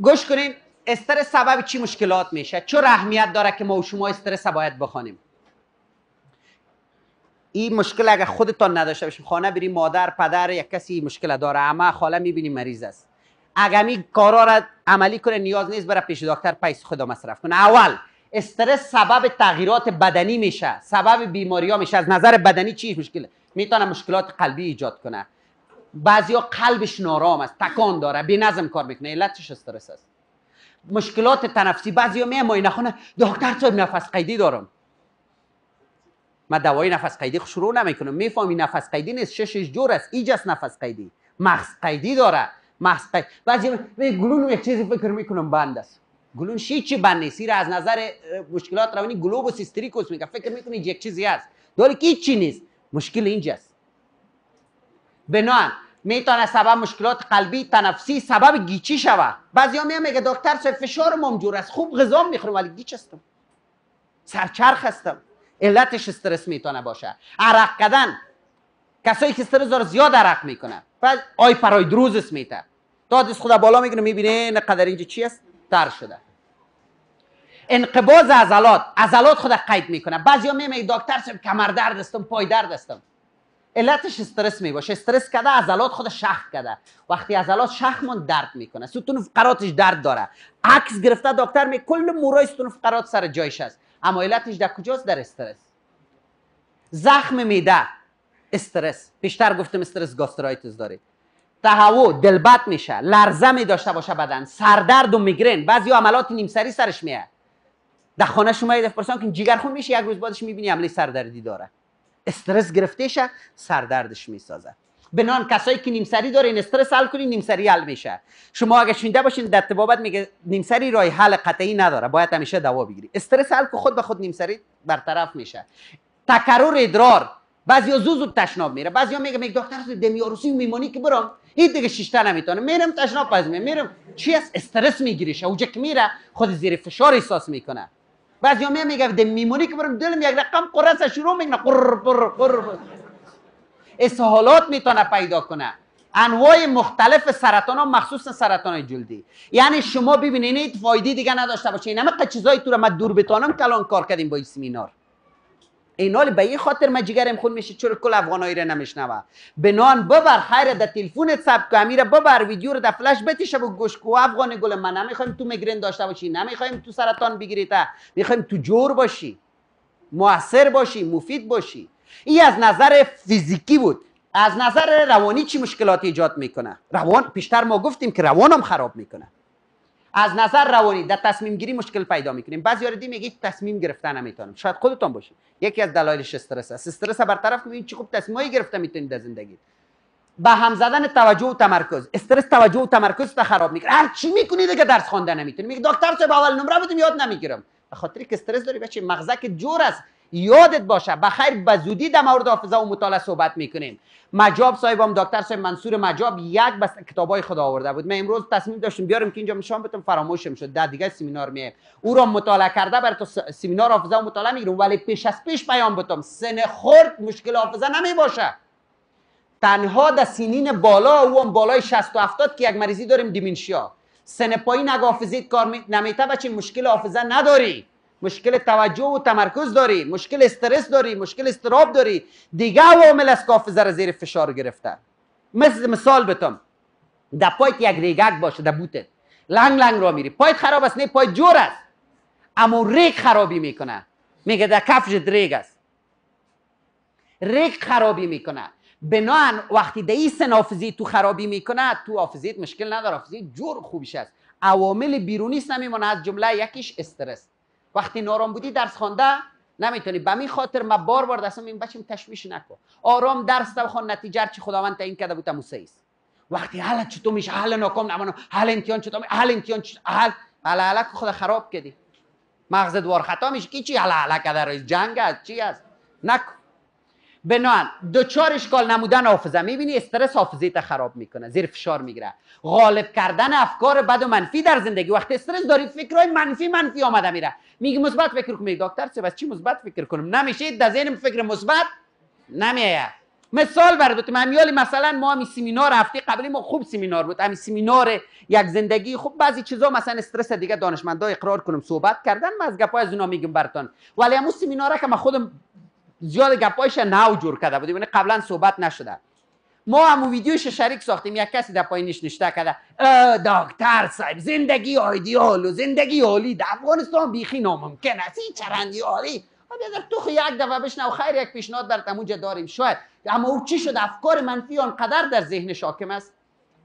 گوش کنین استرس سبب چی مشکلات میشه چه رحمیت داره که ما و شما استرس باید بخوانیم این مشکل اگر خودتان نداشته باشیم خانه بریم مادر پدر یک کسی مشکل داره اما خاله میبینیم مریض است اگر می کارا را عملی کنه نیاز نیست برای پیش دکتر پیس خدا مصرف کنه اول استرس سبب تغییرات بدنی میشه سبب بیماری ها میشه از نظر بدنی چی مشکل میتونه مشکلات قلبی ایجاد کنه بعضیا قلبش نارام است تکان داره بی نظم کار میکنه علتش استرس است مشکلات تنفسی بعضیا می معاینه خونه دکتر صاحب نفس قیدی دارم ما دوای نفس قیدی شروع نمیکنم میفهمی نفس قیدی نیست ششش جور است ایج نفس قیدی مغز قیدی داره مغز قیدی بعضی می گلون یک چیزی فکر میکنم بند است گلون شی چی بند نیست از نظر مشکلات روانی گلوبوس استریکوس میگه فکر میکنی یک چیزی است داره که چی نیست مشکل اینجاست بنان میتونه سبب مشکلات قلبی تنفسی سبب گیچی شوه بعضیا میگه میگه دکتر صرف فشار ممجور است خوب غذا میخورم ولی گیچ هستم سرچرخ هستم علتش استرس میتونه باشه عرق کردن کسایی که استرس داره زیاد عرق میکنه بعد آی پرای دروز است میته تا خدا بالا میگیره میبینه نقدر اینجا چی است تر شده انقباض عضلات عضلات خود قید میکنه بعضیا میگه دکتر سر کمر درد هستم پای درد هستم علتش استرس می باشه استرس کرده عضلات خود شخ کرده وقتی عضلات شخ مون درد میکنه ستون فقراتش درد داره عکس گرفته دکتر می کل مورای ستون فقرات سر جایش است اما علتش در کجاست در استرس زخم میده استرس بیشتر گفتم استرس گاسترایتیس داره تهوع دلبت میشه لرزه می داشته باشه بدن سردرد و میگرن بعضی عملات نیم سری سرش میاد در خانه شما یه دفعه پرسان که خون میشه یک روز بعدش میبینی عملی سردردی داره استرس گرفته شه سردردش میسازه به کسایی که نیمسری داره این استرس حل کنین نیمسری حل میشه شما اگه شنیده باشین در تبابت میگه نیمسری راه حل قطعی نداره باید همیشه دوا بگیری استرس حل که خود به خود نیمسری برطرف میشه تکرر ادرار بعضی زو زود تشناب میره بعضیا میگه میگه دکتر دمیاروسی میمونی که برام این دیگه شیشته نمیتونه میرم تشناب پس میرم چی است استرس میگیریشه اوجک میره خود زیر فشار احساس میکنه بعضی ها میگه ده میمونی که برم دلم یک رقم قرص شروع میکنه قر قر قر میتونه پیدا کنه انواع مختلف سرطان ها مخصوص سرطان های جلدی یعنی شما ببینید فایده دیگه نداشته باشه این همه چیزای تو رو من دور بتانم کلان کار کردیم با این سمینار حال به این خاطر من جگرم خون میشه چرا کل افغانایی را نمیشنوه نان ببر خیر در تلفن سب کن را ببر ویدیو رو در فلش بتیشه و گوش کو افغان گل من نمیخوایم تو میگرن داشته باشی نمیخوایم تو سرطان بگیری تا میخوایم تو جور باشی موثر باشی مفید باشی این از نظر فیزیکی بود از نظر روانی چی مشکلات ایجاد میکنه روان پیشتر ما گفتیم که روانم خراب میکنه از نظر روانی در تصمیم گیری مشکل پیدا میکنیم بعضی یاردی میگه تصمیم گرفتن نمیتونم شاید خودتون باشه یکی از دلایلش استرس است استرس برطرف میکنید چی خوب تصمیمی گرفته میتونید در زندگی به هم زدن توجه و تمرکز استرس توجه و تمرکز تا خراب میکنه هر چی میکنی دیگه درس خوانده نمیتونی میگه دکتر چه اول نمره بودم یاد نمیگیرم به خاطر که استرس داری بچه مغزک جور است یادت باشه بخیر به زودی در مورد حافظه و مطالعه صحبت میکنیم مجاب صاحبم دکتر صاحب منصور مجاب یک بس کتابای خدا آورده بود من امروز تصمیم داشتم بیارم که اینجا نشان بتون فراموشم شد در دیگه سمینار میه او را مطالعه کرده بر تو سمینار حافظه و مطالعه میگیرم ولی پیش از پیش بیان بتم سن خرد مشکل حافظه نمی باشه تنها در سینین بالا و هم بالای 60 و 70 که یک مریضی داریم دیمنشیا سن پایین اگه حافظیت کار نمیته بچه مشکل حافظه نداری مشکل توجه و تمرکز داری مشکل استرس داری مشکل استراب داری دیگه عوامل از کاف زر زیر فشار گرفته مثل مثال بتم در پایت یک ریگت باشه در بوتت لنگ لنگ را میری پایت خراب است نه پایت جور است اما ریگ خرابی میکنه میگه در کفش ریگ است ریگ خرابی میکنه بنان وقتی در این تو خرابی میکنه تو حافظیت مشکل نداره حافظی جور خوبیش است عوامل بیرونی نمیمونه از جمله یکیش استرس وقتی نارام بودی درس خوانده نمیتونی به این خاطر ما بار بار دستم این بچم تشمیش نکو. آرام درس تا بخون نتیجه چی خداوند تعیین کرده بود موسی وقتی حالا چطور میشه حالا ناکام نمانو حالا امتحان چطور حالا امتحان حالا حالا خود خراب کردی مغز دوار خطا میشه کی چی حالا حالا جنگ است چی است نکن بنان دوچار اشکال نمودن حافظه میبینی استرس حافظه تا خراب میکنه زیر فشار میگیره غالب کردن افکار بد و منفی در زندگی وقتی استرس داری فکرای منفی منفی آمده میره میگی مثبت فکر کنم دکتر چه بس چی مثبت فکر کنم نمیشه در ذهنم فکر مثبت نمیایه مثال برات ممیالی مثلا ما هم سمینار هفته قبلی ما خوب سمینار بود همین سمینار یک زندگی خوب بعضی چیزا مثلا استرس دیگه دانشمندا اقرار کنم صحبت کردن ما از گپای از اونا میگم براتون ولی همو سمیناره که من خودم زیاد گپایش نو جور کرده بودیم یعنی قبلا صحبت نشده ما هم ویدیوش شریک ساختیم یک کسی در پایینش نشته کرده دکتر صاحب زندگی آیدیال و زندگی عالی در افغانستان بیخی ناممکن است این چرندی عالی بیادر خب تو خیلی یک دفعه بشنو خیر یک پیشنهاد در تموجه داریم شاید اما او چی شد افکار منفی آنقدر در ذهن شاکم است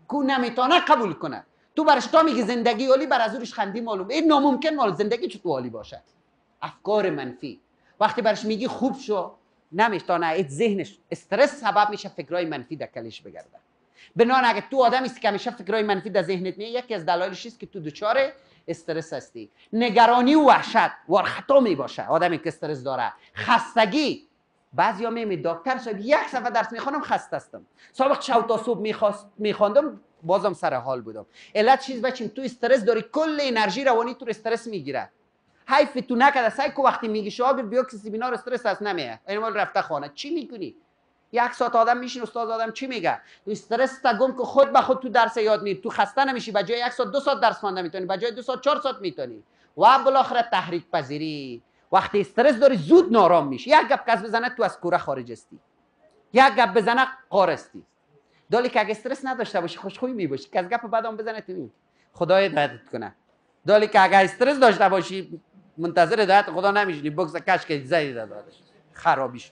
کو نمیتونه قبول کنه تو برش تا میگی زندگی عالی بر ازورش خندی معلوم این ناممکن مال زندگی چطور عالی باشد افکار منفی وقتی برش میگی خوب شو نمیشه ایت ذهنش استرس سبب میشه فکرای منفی در کلش بگرده نان اگه تو آدمی است که همیشه فکرای منفی در ذهنت میگه یکی از دلایلش است که تو دچار استرس هستی نگرانی و وحشت وارخطا می باشه آدمی که استرس داره خستگی بعضیا میمی دکتر شاید یک صفحه درس میخوانم خسته هستم سابق شو تا صبح میخواست میخواندم بازم سر حال بودم علت چیز بچیم تو استرس داری کل انرژی روانی تو استرس میگیره تو نکرد سعی کو وقتی میگی شما بیا که سیمینار استرس از نمیه مال رفته خونه. چی میکنی یک ساعت آدم میشین استاد آدم چی میگه تو استرس تا گم که خود به خود تو درس یاد میری تو خسته نمیشی به جای یک ساعت دو ساعت درس خوانده میتونی به جای دو ساعت چهار ساعت میتونی و بالاخره تحریک پذیری وقتی استرس داری زود نارام میشی یک گپ کس بزنه تو از کوره خارج استی یک گپ بزنه قارستی دالی که اگه استرس نداشته باشی خوشخوی باشی که از گپ بعدم بزنه تو خدای کنه دالی که اگه استرس داشته باشی منتظر هدایت خدا نمیشینی بکس کش که زدی دادش خرابیش.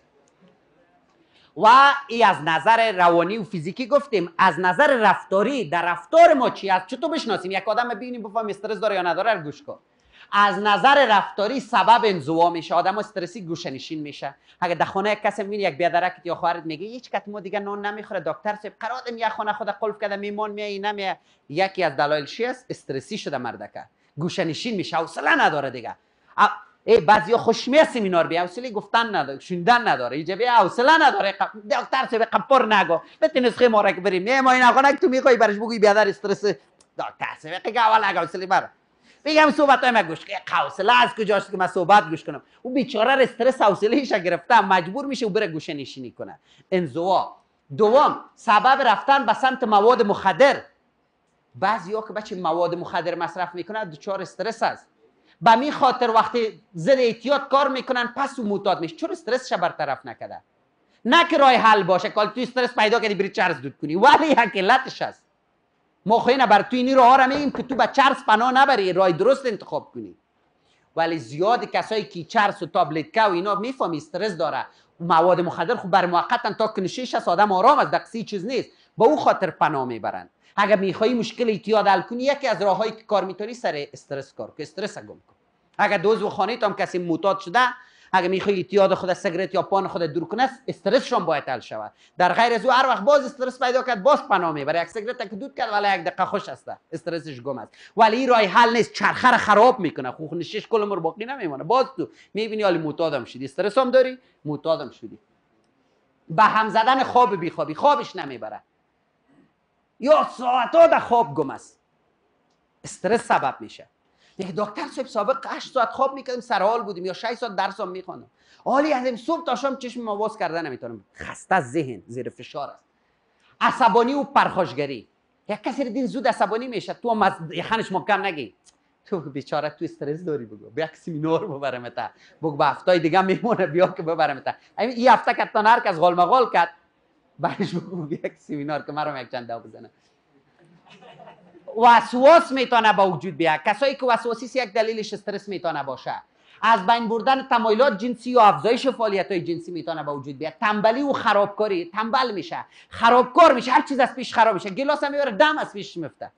و ای از نظر روانی و فیزیکی گفتیم از نظر رفتاری در رفتار ما چی است چطور بشناسیم یک آدم ببینیم بفهم استرس داره یا نداره گوش کن از نظر رفتاری سبب انزوا میشه آدم استرسی گوشه نشین میشه اگه در خانه یک کسی میبینی یک بیادرکت یا خواهرت میگه هیچ کت ما دیگه نان نمیخوره دکتر سیب قرار دم یک خونه خود قلف کرده میمون میای نمیه یکی از دلایل استرسی شده مردکه گوشه نشین میشه حوصله نداره دیگه ای بعضی خوش میسی اینا رو بیا گفتن نداره شوندن نداره اینجا بیا حوصله نداره دکتر چه به قپر نگو بت نسخه ما را بریم نه ما این تو میخوای برش بگوی بیادر استرس دکتر سه که گاوا لگا حوصله مرا بگم صحبت های من گوش که حوصله از کجاست که من صحبت گوش کنم او بیچاره استرس حوصله ایش گرفته مجبور میشه او بره گوشه نشینی کنه انزوا دوم سبب رفتن به سمت مواد مخدر بعضی ها که بچه مواد مخدر مصرف میکنه دچار استرس است به می خاطر وقتی زد احتیاط کار میکنن پس او موتاد میشه استرس استرسش برطرف نکده؟ نه که راه حل باشه کال تو استرس پیدا کردی بری چرس دود کنی ولی یک علتش هست ما خیلی بر تو اینی راه که تو به چرس پناه نبری راه درست انتخاب کنی ولی زیاد کسایی که چرس و تابلت و اینا میفهمی استرس داره مواد مخدر خوب بر موقتا تا کنشیش هست آدم آرام از دقسی چیز نیست با او خاطر پناه میبرند. اگر میخوایی مشکل ایتیاد حل کنی یکی از راههایی که کار میتونی سر استرس کار که استرس گم اگر دوز و خانه تام کسی معتاد شده اگر میخوای اعتیاد خود از یا پان خود دور استرس هم باید حل شود در غیر از او هر وقت باز استرس پیدا کرد باز پناه میبره یک سگریت که دود کرد ولی یک دقیقه خوش است استرسش گم است ولی این راه حل نیست چرخه را خراب میکنه خوخ نشیش کل عمر باقی نمیمونه باز تو میبینی حال معتادم شدی استرس هم داری معتادم شدی با هم زدن خواب بیخوابی خوابش نمیبره یا ها در خواب گم است استرس سبب میشه دکتر صبح سابق 8 ساعت خواب سر حال بودیم یا 6 ساعت درسام میخوانم حالی از صبح تا شام چشم باز کردن نمیتونم خسته ذهن زیر فشار است عصبانی و پرخاشگری یک کسی دین زود عصبانی میشه تو هم از یخنش محکم نگی تو بیچاره تو استرس داری بگو بیا کسی مینور ببرم تا بگو به هفته دیگه میمونه بیا که ببرم تا این هفته که تنار که از غال مغال کرد بعدش بگو یک سیمینار که مرام یک چند دو بزنه وسواس میتونه با وجود بیاد کسایی که وسواسی یک دلیلش استرس میتونه باشه از بین بردن تمایلات جنسی و افزایش فعالیت های جنسی میتونه به وجود بیاد تنبلی و خرابکاری تنبل میشه خرابکار میشه هر چیز از پیش خراب میشه گلاس هم میبره دم از پیش میفته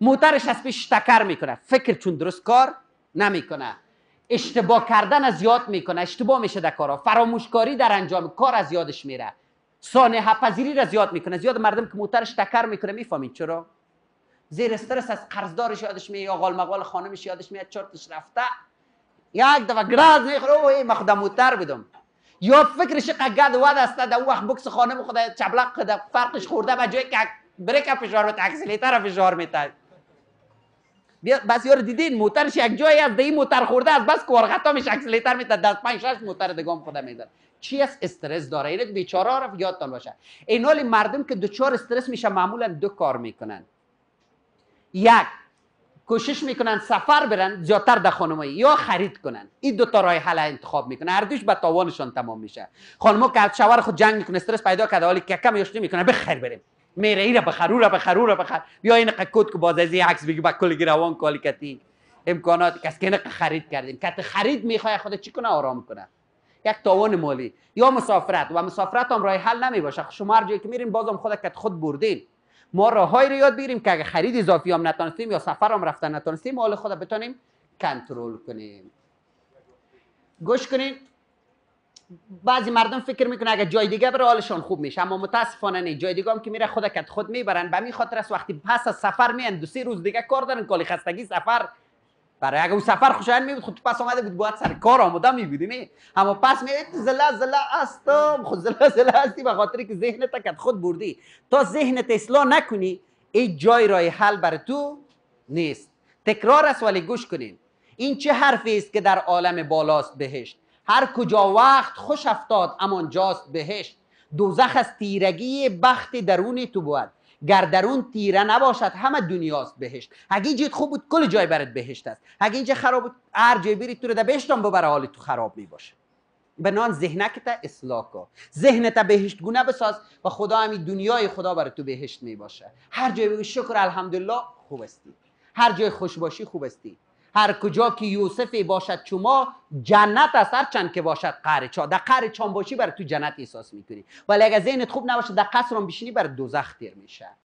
موترش از پیش تکر میکنه فکر چون درست کار نمیکنه اشتباه کردن از یاد میکنه اشتباه میشه در کارا فراموشکاری در انجام کار از یادش میره ها پذیری را زیاد میکنه زیاد مردم که موترش تکر میکنه میفهمید چرا زیر استرس از قرضدارش یادش میاد یا مقال خانمش یادش میاد چرتش رفته یک دفعه گراز میخوره اوه ما مخدا موتر بدم. یا فکرش قگد ود است در وقت بکس خانم خدا چبلق خود فرقش خورده به جای که بریک فشار میده اکسلیتر فشار میده بیا بس یار دیدین موترش یک جایی از این موتر خورده از بس که میش میده دست پنج شش موتر دگام خود میذاره چی از استرس داره اینا بیچاره رو یادتان باشه این حال مردم که دوچار استرس میشه معمولا دو کار میکنن یک کوشش میکنن سفر برن زیادتر در خانمایی یا خرید کنن این دو تا راه حل انتخاب میکنن هر دوش به تاوانشان تمام میشه خانم‌ها که شوهر خود جنگ میکنه استرس پیدا کرده حالی که کم یاشتی میکنه بخیر بریم میره را بخر را بخر را بخر بیا این کد که باز از این عکس بگی با کل روان کالی امکانات کس که خرید کردیم که خرید میخوای خود چی کنه آرام کنه یک تاوان مالی یا مسافرت و مسافرت هم راه حل نمی باشه خب شما هر جایی که میرین بازم خود کت خود بردین ما راههایی رو یاد بگیریم که اگه خرید اضافی هم نتونستیم یا سفر هم رفتن نتونستیم حال خود بتونیم کنترل کنیم گوش کنین بعضی مردم فکر میکنه اگه جای دیگه بره حالشان خوب میشه اما متاسفانه نه جای دیگه هم که میره خودکت خود میبرن به می خاطر وقتی پس از سفر میان دو سه روز دیگه کار دارن کلی خستگی سفر برای اگه او سفر خوشایند می بود خود خب تو پس اومده بود باید سر کار آمده می نه اما پس می زلا زله زله هستم خود خب زله زله هستی به خاطری که ذهنت کد خود بردی تا ذهنت اصلاح نکنی این جای رای حل بر تو نیست تکرار است ولی گوش کنین این چه حرفی است که در عالم بالاست بهشت هر کجا وقت خوش افتاد اما جاست بهشت دوزخ از تیرگی بخت درونی تو بود گردرون تیره نباشد همه دنیاست بهشت اگه اینجا خوب بود کل جای برات بهشت است اگه اینجا خراب بود هر جای بری تو رو در بهشت هم ببره حال تو خراب می باشه بنان ذهنکت اصلاح کن ذهنت بهشت گونه بساز و خدا همی دنیای خدا برای تو بهشت می باشه هر جای بگو شکر الحمدلله خوب استی هر جای خوش باشی خوب استی هر کجا که یوسفی باشد شما جنت است هر چند که باشد قهر چا در قهر چان باشی بر تو جنت احساس میکنی ولی اگر ذهنت خوب نباشه در قصر هم بشینی بر دوزخ تیر میشه